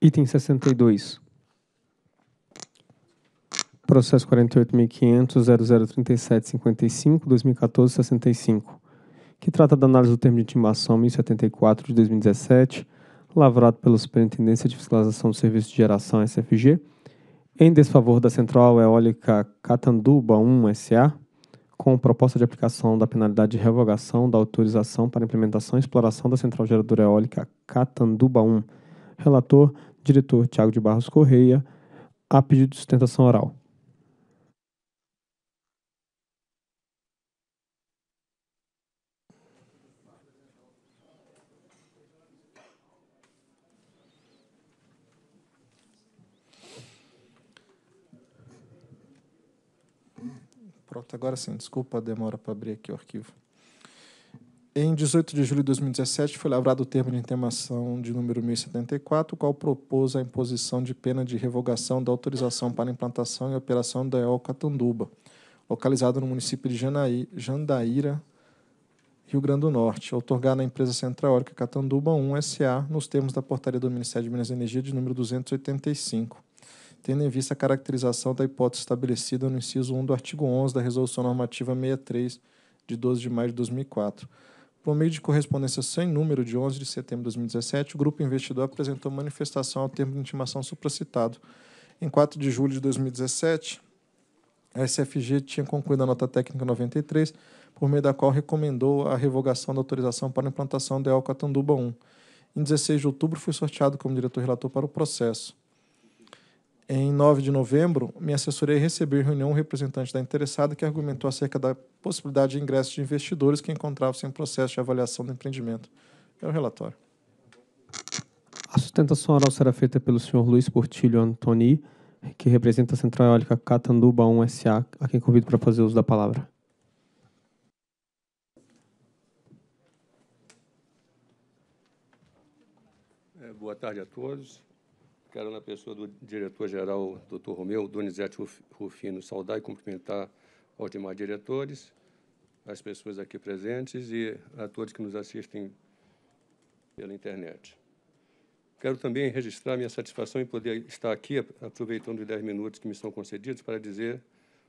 Item 62. Processo 48.500.0037.55.2014.65, que trata da análise do termo de intimação 1074 de 2017, lavrado pela Superintendência de Fiscalização do Serviço de Geração SFG, em desfavor da Central Eólica Catanduba 1 SA, com proposta de aplicação da penalidade de revogação da autorização para implementação e exploração da Central Geradora Eólica Catanduba 1 Relator, diretor Tiago de Barros Correia, a pedido de sustentação oral. Pronto, agora sim. Desculpa a demora para abrir aqui o arquivo. Em 18 de julho de 2017, foi lavrado o termo de intimação de número 1074, o qual propôs a imposição de pena de revogação da autorização para implantação e operação da EOL Catanduba, localizado no município de Janaí, Jandaíra, Rio Grande do Norte, otorgada à empresa Central Eólica Catanduba 1 SA, nos termos da portaria do Ministério de Minas e Energia de número 285, tendo em vista a caracterização da hipótese estabelecida no inciso 1 do artigo 11 da Resolução Normativa 63, de 12 de maio de 2004 por meio de correspondência sem número de 11 de setembro de 2017, o grupo investidor apresentou manifestação ao termo de intimação supracitado. Em 4 de julho de 2017, a SFG tinha concluído a nota técnica 93, por meio da qual recomendou a revogação da autorização para implantação da Alcatanduba 1. Em 16 de outubro, foi sorteado como diretor relator para o processo. Em 9 de novembro, me assessorei a receber em reunião um representante da interessada que argumentou acerca da possibilidade de ingresso de investidores que encontravam-se em processo de avaliação do empreendimento. É o relatório. A sustentação oral será feita pelo senhor Luiz Portilho Antoni, que representa a Central Eólica Catanduba 1 SA, a quem convido para fazer uso da palavra. É, boa tarde a todos. Quero, na pessoa do diretor-geral, doutor Romeu Donizete Rufino, saudar e cumprimentar aos demais diretores, as pessoas aqui presentes e a todos que nos assistem pela internet. Quero também registrar minha satisfação em poder estar aqui, aproveitando os 10 minutos que me são concedidos, para dizer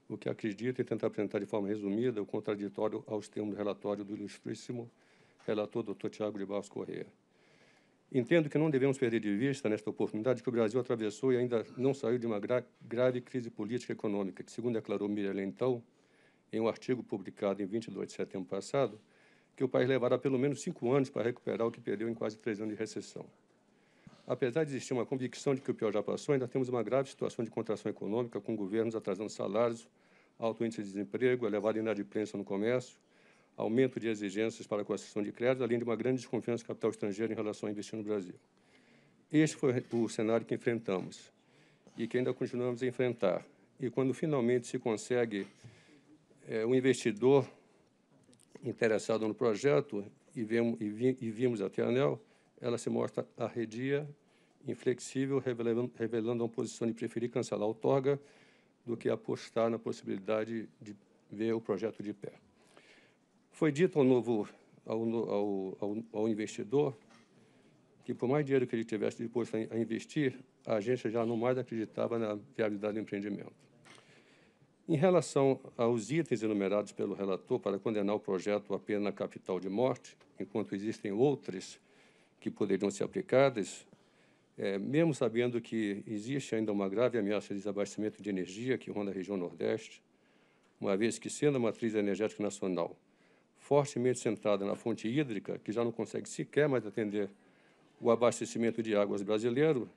o que acredito e tentar apresentar de forma resumida o contraditório aos termos do relatório do ilustríssimo relator Dr. Tiago de Barros Corrêa. Entendo que não devemos perder de vista, nesta oportunidade, que o Brasil atravessou e ainda não saiu de uma gra grave crise política e econômica, que, segundo declarou Miriam então, em um artigo publicado em 22 de setembro passado, que o país levará pelo menos cinco anos para recuperar o que perdeu em quase três anos de recessão. Apesar de existir uma convicção de que o pior já passou, ainda temos uma grave situação de contração econômica, com governos atrasando salários, alto índice de desemprego, elevada inadimplência no comércio, aumento de exigências para a concessão de crédito, além de uma grande desconfiança do capital estrangeiro em relação a investir no Brasil. Este foi o cenário que enfrentamos e que ainda continuamos a enfrentar. E quando finalmente se consegue é, um investidor interessado no projeto, e, vemos, e, vi, e vimos até a ANEL, ela se mostra arredia, inflexível, revelando, revelando uma posição de preferir cancelar a outorga do que apostar na possibilidade de ver o projeto de pé. Foi dito ao novo ao, ao, ao, investidor que por mais dinheiro que ele tivesse disposto a investir, a agência já não mais acreditava na viabilidade do empreendimento. Em relação aos itens enumerados pelo relator para condenar o projeto à pena capital de morte, enquanto existem outras que poderiam ser aplicadas, é, mesmo sabendo que existe ainda uma grave ameaça de desabastecimento de energia que ronda a região Nordeste, uma vez que, sendo a matriz energética nacional fortemente centrada na fonte hídrica, que já não consegue sequer mais atender o abastecimento de águas brasileiro,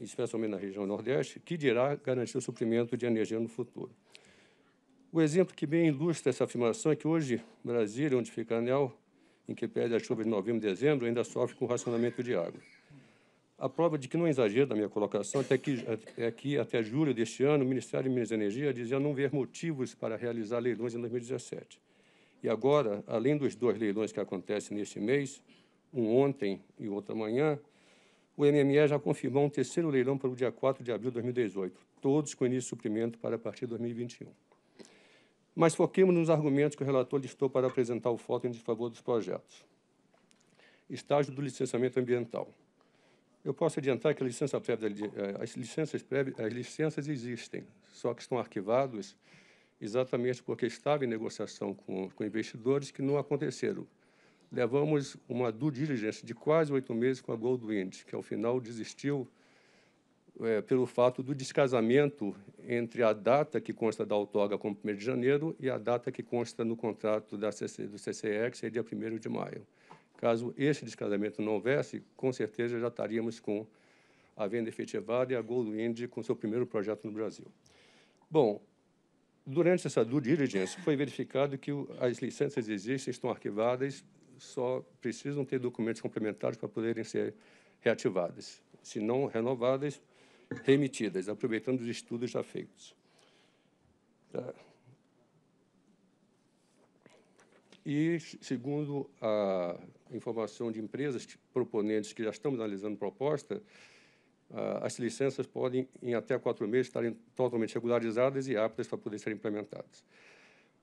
especialmente na região Nordeste, que dirá garantir o suprimento de energia no futuro. O exemplo que bem ilustra essa afirmação é que hoje Brasília, onde fica a ANEL, em que perde a chuva de novembro e dezembro, ainda sofre com racionamento de água. A prova de que não é exagero da minha colocação até que, é que, até julho deste ano, o Ministério de Minas e Energia dizia não ver motivos para realizar leilões em 2017. E agora, além dos dois leilões que acontecem neste mês, um ontem e outro amanhã, o MME já confirmou um terceiro leilão para o dia 4 de abril de 2018, todos com início de suprimento para a partir de 2021. Mas foquemos nos argumentos que o relator listou para apresentar o voto em desfavor dos projetos. Estágio do licenciamento ambiental. Eu posso adiantar que a licença prévia, eh, as, licenças prévias, as licenças existem, só que estão arquivadas exatamente porque estava em negociação com, com investidores que não aconteceram. Levamos uma due diligence de quase oito meses com a Goldwind, que ao final desistiu é, pelo fato do descasamento entre a data que consta da outorga como 1 de janeiro e a data que consta no contrato da CC, do CCEX que seria 1 de maio. Caso este descasamento não houvesse, com certeza já estaríamos com a venda efetivada e a Goldwind com seu primeiro projeto no Brasil. Bom, Durante essa due diligence, foi verificado que o, as licenças existem, estão arquivadas, só precisam ter documentos complementares para poderem ser reativadas. Se não renovadas, remitidas, aproveitando os estudos já feitos. Tá. E, segundo a informação de empresas proponentes que já estamos analisando proposta, ah, as licenças podem, em até quatro meses, estarem totalmente regularizadas e aptas para poder ser implementadas.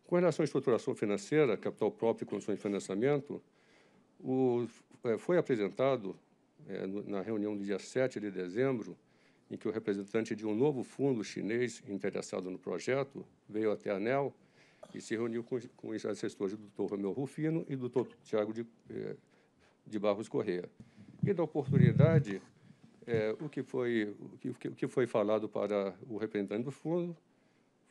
Com relação à estruturação financeira, capital próprio e condições de financiamento, o, eh, foi apresentado é, na reunião do dia 7 de dezembro, em que o representante de um novo fundo chinês interessado no projeto veio até a ANEL e se reuniu com, com os assessores do Dr. Romeu Rufino e do Dr. Tiago de, eh, de Barros Correia. E da oportunidade, é, o, que foi, o, que, o que foi falado para o representante do fundo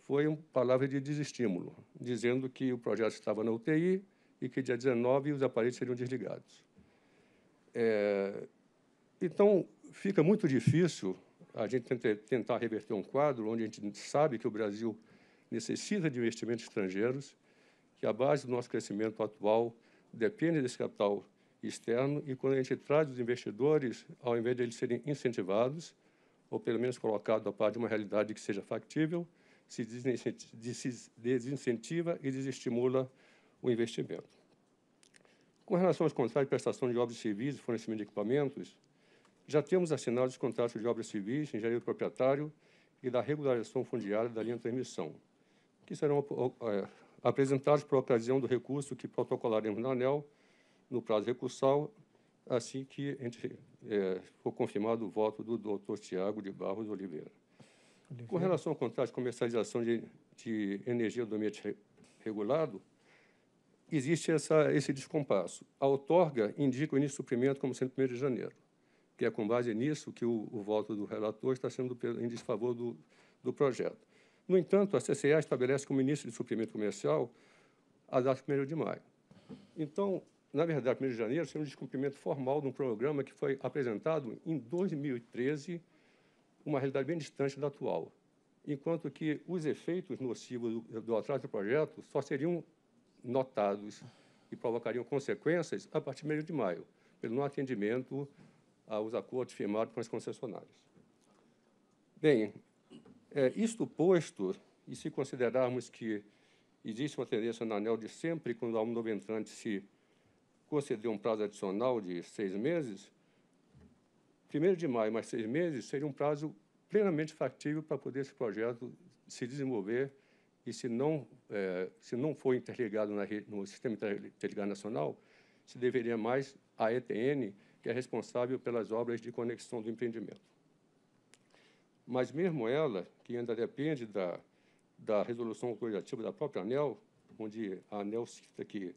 foi uma palavra de desestímulo, dizendo que o projeto estava na UTI e que dia 19 os aparelhos seriam desligados. É, então, fica muito difícil a gente tentar reverter um quadro onde a gente sabe que o Brasil necessita de investimentos estrangeiros, que a base do nosso crescimento atual depende desse capital estrangeiro externo e quando a gente traz os investidores, ao invés de eles serem incentivados, ou pelo menos colocados a par de uma realidade que seja factível, se desincentiva e desestimula o investimento. Com relação aos contratos de prestação de obras civis e fornecimento de equipamentos, já temos assinados os contratos de obras civis, engenharia proprietário e da regularização fundiária da linha de transmissão, que serão é, apresentados por ocasião do recurso que protocolaremos na ANEL no prazo recursal, assim que entre, é, for confirmado o voto do doutor Tiago de Barros Oliveira. Oliveira. Com relação ao contrato de comercialização de, de energia do ambiente regulado, existe essa, esse descompasso. A outorga indica o início do suprimento como sendo 1 de janeiro, que é com base nisso que o, o voto do relator está sendo em desfavor do, do projeto. No entanto, a CCA estabelece como início de suprimento comercial a data 1 de maio. Então, na verdade, 1 de janeiro, seria um descumprimento formal de um programa que foi apresentado em 2013, uma realidade bem distante da atual, enquanto que os efeitos nocivos do, do atraso do projeto só seriam notados e provocariam consequências a partir de Meio de maio, pelo não atendimento aos acordos firmados com as concessionárias. Bem, é, isto posto, e se considerarmos que existe uma tendência no anel de sempre, quando há um novo entrante se conceder um prazo adicional de seis meses, 1 de maio mais seis meses seria um prazo plenamente factível para poder esse projeto se desenvolver e se não, é, se não for interligado na, no Sistema Interligado Nacional, se deveria mais à ETN, que é responsável pelas obras de conexão do empreendimento. Mas mesmo ela, que ainda depende da, da resolução autorizativa da própria ANEL, onde a ANEL cita que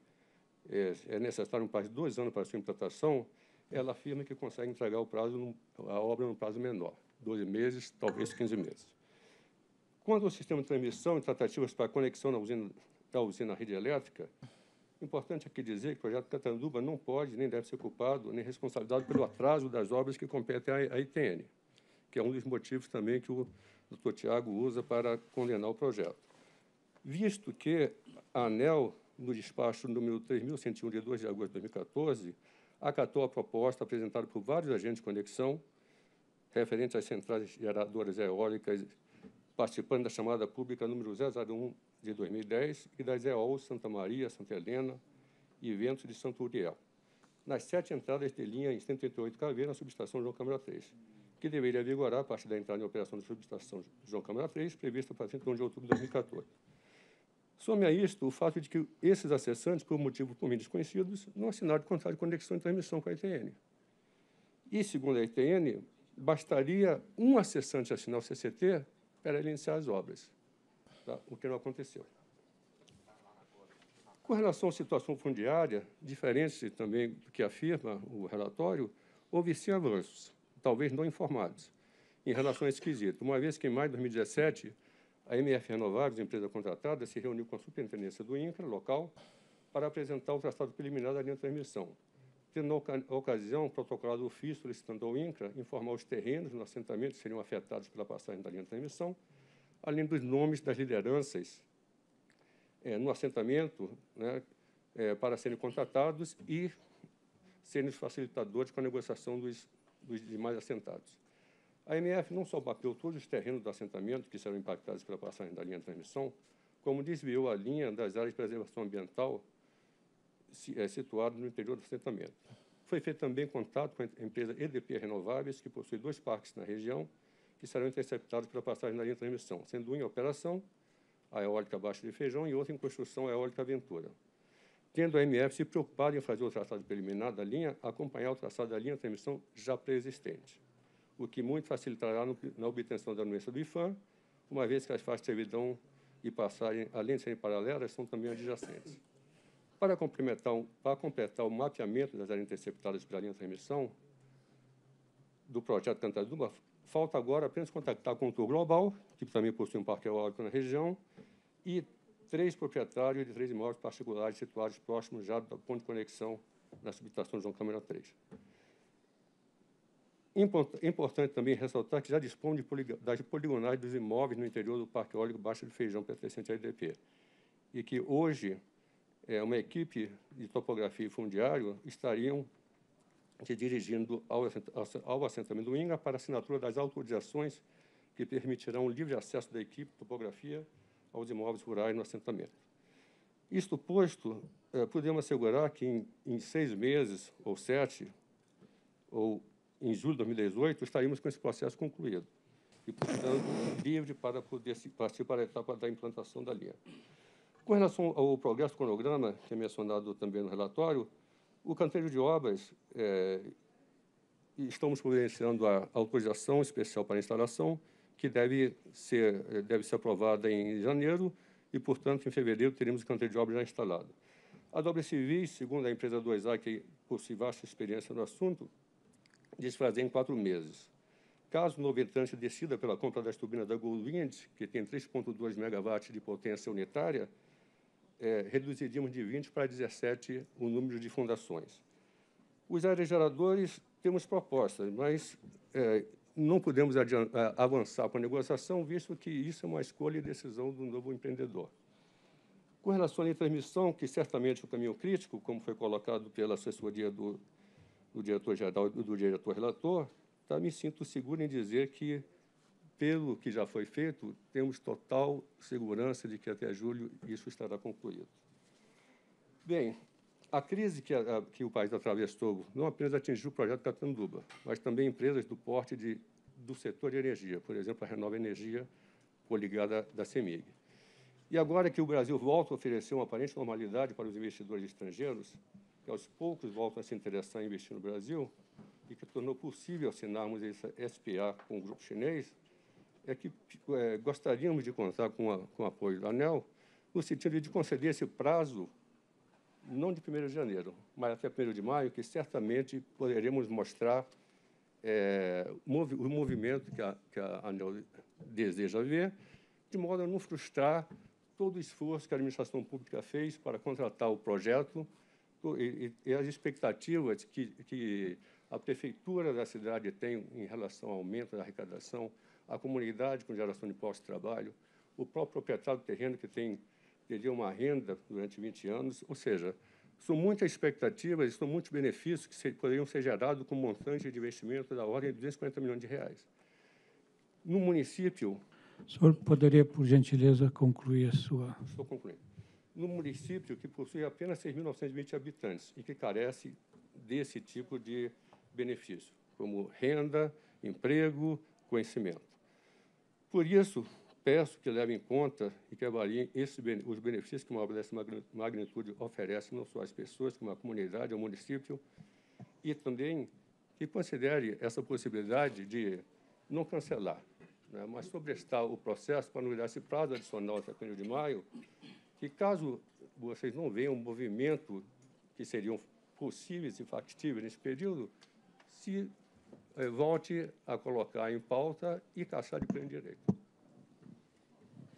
é, é necessário um prazo de dois anos para sua implantação, ela afirma que consegue entregar o prazo, a obra num prazo menor, 12 meses, talvez 15 meses. Quanto ao sistema de transmissão e tratativas para conexão na usina, da usina à rede elétrica, importante aqui dizer que o projeto Catanduba não pode nem deve ser culpado nem responsabilizado pelo atraso das obras que competem à ITN, que é um dos motivos também que o doutor Tiago usa para condenar o projeto. Visto que a ANEL no despacho número 3.101, de 2 de agosto de 2014, acatou a proposta apresentada por vários agentes de conexão referente às centrais geradoras eólicas participando da chamada pública número 001 de 2010 e das EOL Santa Maria, Santa Helena e Ventos de Santo Uriel, nas sete entradas de linha em 138 kV na subestação João Câmara 3, que deveria vigorar a partir da entrada em operação da subestação João Câmara 3, prevista para 31 de outubro de 2014. Some a isto o fato de que esses acessantes, por motivo por mim desconhecidos, não assinaram o contrato de conexão e transmissão com a ETN. E, segundo a ETN, bastaria um acessante assinar o CCT para ele iniciar as obras, tá? o que não aconteceu. Com relação à situação fundiária, diferente também do que afirma o relatório, houve sim avanços, talvez não informados, em relação a esse quesito, uma vez que em maio de 2017 a MF Renováveis, empresa contratada, se reuniu com a superintendência do INCRA, local, para apresentar o tratado preliminar da linha de transmissão, tendo na ocasião protocolado o ofício solicitando ao INCRA informar os terrenos no assentamento que seriam afetados pela passagem da linha de transmissão, além dos nomes das lideranças é, no assentamento né, é, para serem contratados e serem os facilitadores com a negociação dos, dos demais assentados. A MF não só mapeou todos os terrenos do assentamento que serão impactados pela passagem da linha de transmissão, como desviou a linha das áreas de preservação ambiental eh, situadas no interior do assentamento. Foi feito também contato com a empresa EDP Renováveis, que possui dois parques na região, que serão interceptados pela passagem da linha de transmissão, sendo um em operação, a eólica Baixo de Feijão, e outro em construção, a eólica Aventura. Tendo a MF se preocupado em fazer o traçado preliminar da linha, acompanhar o traçado da linha de transmissão já pré-existente o que muito facilitará no, na obtenção da anuência do IFAM, uma vez que as faixas de servidão e passagem, além de serem paralelas, são também adjacentes. Para, complementar, para completar o mapeamento das áreas interceptadas pela linha de transmissão do projeto Cantaduba, falta agora apenas contactar com o Tour Global, que também possui um parque eólico na região, e três proprietários de três imóveis particulares situados próximos já do ponto de conexão na subestação de João Câmara 3. Importante também ressaltar que já dispõe de polig das poligonais dos imóveis no interior do Parque Eólico Baixo do Feijão pertencente à IDP E que hoje é, uma equipe de topografia e fundiário estariam se dirigindo ao, ao assentamento do INGA para assinatura das autorizações que permitirão o livre acesso da equipe de topografia aos imóveis rurais no assentamento. Isto posto, é, podemos assegurar que em, em seis meses ou sete, ou em julho de 2018, estaríamos com esse processo concluído e, portanto, livre para poder partir para a etapa da implantação da linha. Com relação ao progresso do cronograma, que é mencionado também no relatório, o canteiro de obras, é, estamos providenciando a autorização especial para instalação, que deve ser, deve ser aprovada em janeiro e, portanto, em fevereiro teremos o canteiro de obras já instalado. A Dobra civil, segundo a empresa 2A, que possui vasta experiência no assunto, desfazer em quatro meses. Caso o novo entrante decida pela compra das turbinas da Goldwind, que tem 3,2 megawatts de potência unitária, é, reduziríamos de 20 para 17 o número de fundações. Os aerogeradores temos propostas, mas é, não podemos avançar com a negociação, visto que isso é uma escolha e decisão do novo empreendedor. Com relação à transmissão, que certamente é o caminho crítico, como foi colocado pela assessoria do do diretor-geral e do diretor-relator, tá, me sinto seguro em dizer que, pelo que já foi feito, temos total segurança de que até julho isso estará concluído. Bem, a crise que, a, que o país atravessou não apenas atingiu o projeto Catanduba, mas também empresas do porte de, do setor de energia, por exemplo, a Renova Energia, coligada da CEMIG. E agora que o Brasil volta a oferecer uma aparente normalidade para os investidores estrangeiros, que aos poucos voltam a se interessar em investir no Brasil e que tornou possível assinarmos essa SPA com o grupo chinês, é que é, gostaríamos de contar com, a, com o apoio da ANEL no sentido de conceder esse prazo não de 1 de janeiro, mas até 1 de maio, que certamente poderemos mostrar é, o movimento que a, que a ANEL deseja ver, de modo a não frustrar todo o esforço que a administração pública fez para contratar o projeto e, e as expectativas que, que a prefeitura da cidade tem em relação ao aumento da arrecadação, a comunidade com geração de postos de trabalho, o próprio proprietário do terreno que tem teria uma renda durante 20 anos, ou seja, são muitas expectativas, são muitos benefícios que poderiam ser gerados com um montante de investimento da ordem de 250 milhões de reais. No município... O senhor poderia, por gentileza, concluir a sua... Estou concluindo no município que possui apenas 6.920 habitantes e que carece desse tipo de benefício, como renda, emprego, conhecimento. Por isso, peço que levem em conta e que avaliem esse, os benefícios que uma obra dessa magnitude oferece não só às pessoas, como à comunidade, ao município, e também que considere essa possibilidade de não cancelar, né, mas sobrestar o processo para não dar esse prazo adicional até 1 de maio, que caso vocês não vejam um movimento que seriam possíveis e factíveis nesse período, se eh, volte a colocar em pauta e caçar de pleno direito.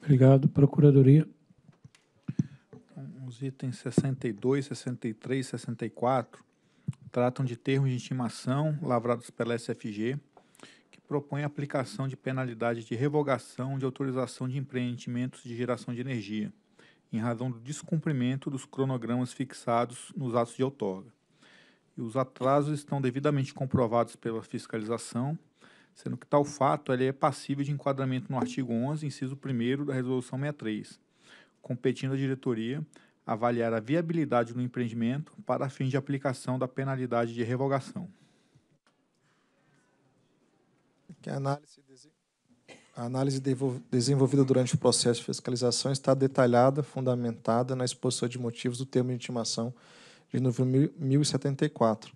Obrigado. Procuradoria. Então, os itens 62, 63, 64 tratam de termos de intimação lavrados pela SFG, que propõe a aplicação de penalidade de revogação de autorização de empreendimentos de geração de energia em razão do descumprimento dos cronogramas fixados nos atos de outorga. E os atrasos estão devidamente comprovados pela fiscalização, sendo que tal fato ele é passível de enquadramento no artigo 11, inciso 1 da Resolução 63, competindo à diretoria avaliar a viabilidade do empreendimento para fim de aplicação da penalidade de revogação. Que análise a análise desenvolvida durante o processo de fiscalização está detalhada, fundamentada na exposição de motivos do termo de intimação de número 1074,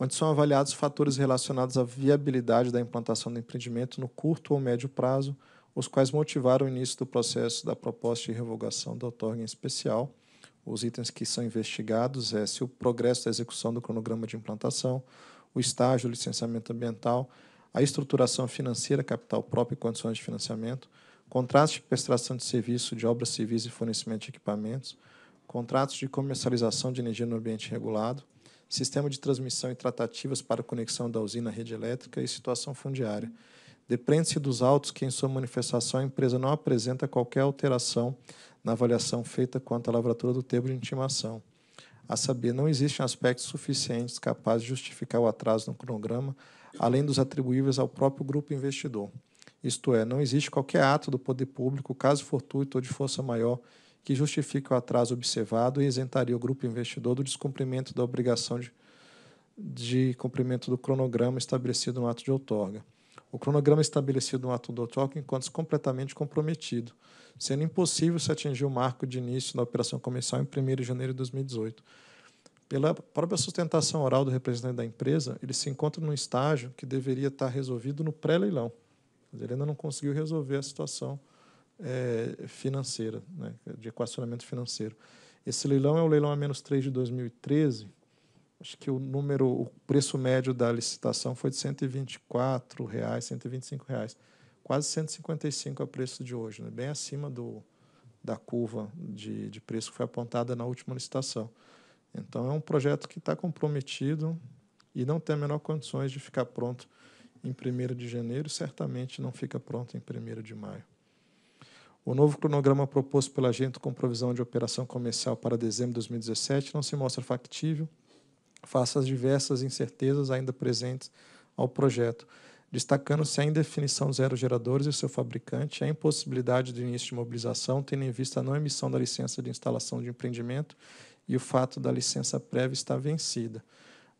onde são avaliados fatores relacionados à viabilidade da implantação do empreendimento no curto ou médio prazo, os quais motivaram o início do processo da proposta de revogação da outorga em especial. Os itens que são investigados é se o progresso da execução do cronograma de implantação, o estágio, o licenciamento ambiental, a estruturação financeira, capital próprio e condições de financiamento, contratos de prestação de serviço de obras civis e fornecimento de equipamentos, contratos de comercialização de energia no ambiente regulado, sistema de transmissão e tratativas para conexão da usina à rede elétrica e situação fundiária. depende se dos autos que, em sua manifestação, a empresa não apresenta qualquer alteração na avaliação feita quanto à lavratura do termo de intimação. A saber, não existem aspectos suficientes capazes de justificar o atraso no cronograma além dos atribuíveis ao próprio grupo investidor. Isto é, não existe qualquer ato do poder público, caso fortuito ou de força maior, que justifique o atraso observado e isentaria o grupo investidor do descumprimento da obrigação de, de cumprimento do cronograma estabelecido no ato de outorga. O cronograma estabelecido no ato de outorga encontra-se completamente comprometido, sendo impossível se atingir o marco de início da operação comercial em 1 de janeiro de 2018 pela própria sustentação oral do representante da empresa, ele se encontra num estágio que deveria estar resolvido no pré-leilão. Ele ainda não conseguiu resolver a situação é, financeira, né, de equacionamento financeiro. Esse leilão é o leilão a menos 3 de 2013. Acho que o número, o preço médio da licitação foi de R$ 124, R$ 125, reais, quase 155 a preço de hoje, né, bem acima do, da curva de, de preço que foi apontada na última licitação. Então, é um projeto que está comprometido e não tem a menor condições de ficar pronto em 1 de janeiro, certamente não fica pronto em 1 de maio. O novo cronograma proposto pela gente com provisão de operação comercial para dezembro de 2017 não se mostra factível, face às diversas incertezas ainda presentes ao projeto, destacando-se a indefinição zero geradores e seu fabricante, a impossibilidade do início de mobilização, tendo em vista a não emissão da licença de instalação de empreendimento e o fato da licença prévia estar vencida.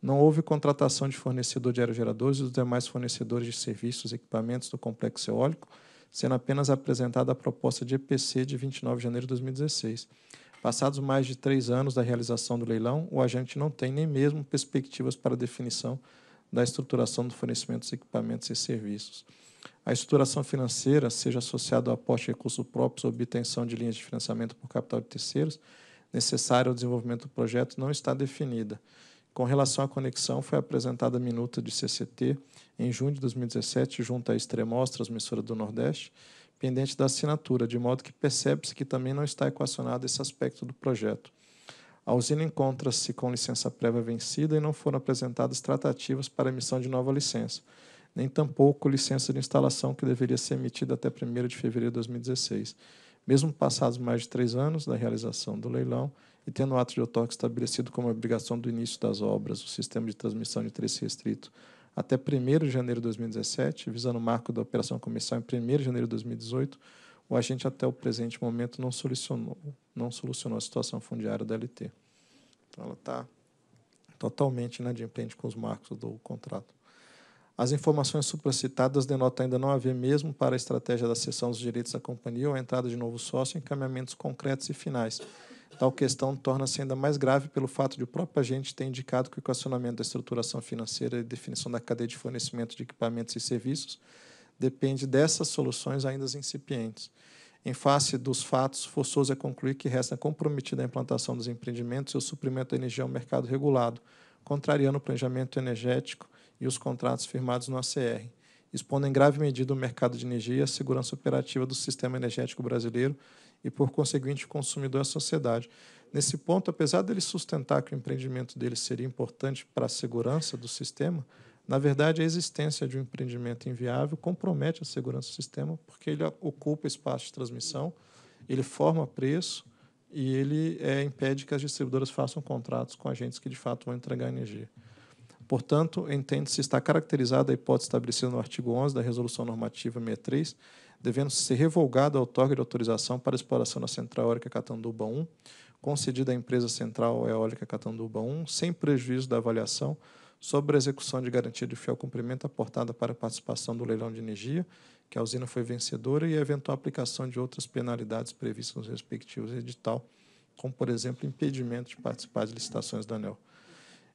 Não houve contratação de fornecedor de aerogeradores e dos demais fornecedores de serviços e equipamentos do complexo eólico, sendo apenas apresentada a proposta de EPC de 29 de janeiro de 2016. Passados mais de três anos da realização do leilão, o agente não tem nem mesmo perspectivas para definição da estruturação do fornecimento dos equipamentos e serviços. A estruturação financeira, seja associada ao aporte de recursos próprios ou obtenção de linhas de financiamento por capital de terceiros, necessária ao desenvolvimento do projeto não está definida. Com relação à conexão, foi apresentada a minuta de CCT em junho de 2017, junto à Extremoz, transmissora do Nordeste, pendente da assinatura, de modo que percebe-se que também não está equacionado esse aspecto do projeto. A usina encontra-se com licença prévia vencida e não foram apresentadas tratativas para emissão de nova licença, nem tampouco licença de instalação que deveria ser emitida até 1 de fevereiro de 2016 mesmo passados mais de três anos da realização do leilão e tendo o ato de outorga estabelecido como obrigação do início das obras, o sistema de transmissão de interesse restrito até 1 de janeiro de 2017, visando o marco da operação comercial em 1 de janeiro de 2018, o agente até o presente momento não solucionou, não solucionou a situação fundiária da LT. Então, ela está totalmente inadimplente com os marcos do contrato. As informações supracitadas denotam ainda não haver mesmo para a estratégia da cessão dos direitos da companhia ou a entrada de novo sócio encaminhamentos concretos e finais. Tal questão torna-se ainda mais grave pelo fato de o próprio agente ter indicado que o equacionamento da estruturação financeira e definição da cadeia de fornecimento de equipamentos e serviços depende dessas soluções ainda incipientes. Em face dos fatos, forçoso é concluir que resta comprometida a implantação dos empreendimentos e o suprimento da energia ao mercado regulado, contrariando o planejamento energético e os contratos firmados no ACR, expondo em grave medida o mercado de energia e a segurança operativa do sistema energético brasileiro e, por conseguinte, o consumidor e a sociedade. Nesse ponto, apesar dele sustentar que o empreendimento dele seria importante para a segurança do sistema, na verdade, a existência de um empreendimento inviável compromete a segurança do sistema, porque ele ocupa espaço de transmissão, ele forma preço e ele é, impede que as distribuidoras façam contratos com agentes que de fato vão entregar energia. Portanto, entende-se está caracterizada a hipótese estabelecida no artigo 11 da Resolução Normativa 63, devendo ser revogada a outorga de autorização para exploração da Central Eólica Catanduba 1, concedida à empresa Central Eólica Catanduba 1, sem prejuízo da avaliação sobre a execução de garantia de fiel cumprimento aportada para a participação do leilão de energia, que a usina foi vencedora, e a eventual aplicação de outras penalidades previstas nos respectivos edital, como, por exemplo, impedimento de participar de licitações da ANEL.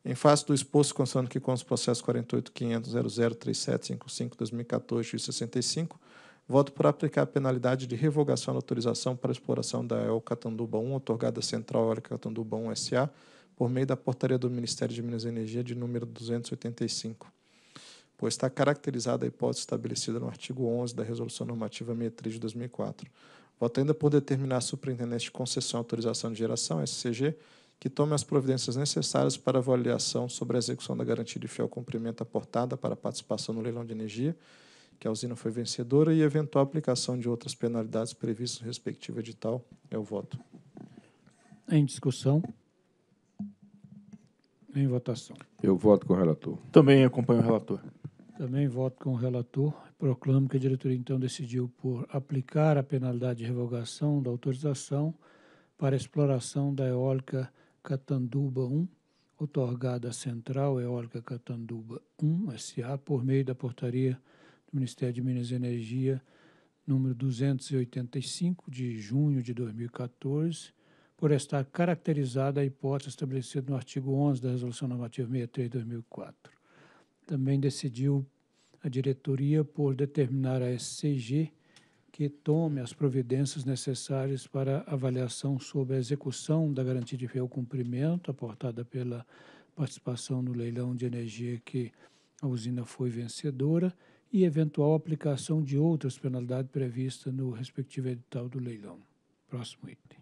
Em face do exposto, constando que com os processos 485000037552014 2014 e 65, voto por aplicar a penalidade de revogação da autorização para exploração da EOL Catanduba 1, otorgada à Central Eólica Catanduba 1 SA, por meio da portaria do Ministério de Minas e Energia de número 285, pois está caracterizada a hipótese estabelecida no artigo 11 da Resolução Normativa 63 de 2004. Voto ainda por determinar a superintendente de concessão e autorização de geração, SCG, que tome as providências necessárias para avaliação sobre a execução da garantia de fiel cumprimento aportada para participação no leilão de energia, que a usina foi vencedora, e eventual aplicação de outras penalidades previstas no respectivo edital. É o voto. Em discussão. Em votação. Eu voto com o relator. Também acompanho o relator. Também voto com o relator. Proclamo que a diretoria, então, decidiu por aplicar a penalidade de revogação da autorização para exploração da eólica Catanduba 1, otorgada à Central Eólica é Catanduba 1 SA, por meio da portaria do Ministério de Minas e Energia número 285 de junho de 2014, por estar caracterizada a hipótese estabelecida no artigo 11 da Resolução Normativa 63/2004. Também decidiu a diretoria por determinar a SCG que tome as providências necessárias para avaliação sobre a execução da garantia de fiel cumprimento aportada pela participação no leilão de energia que a usina foi vencedora e eventual aplicação de outras penalidades previstas no respectivo edital do leilão. Próximo item.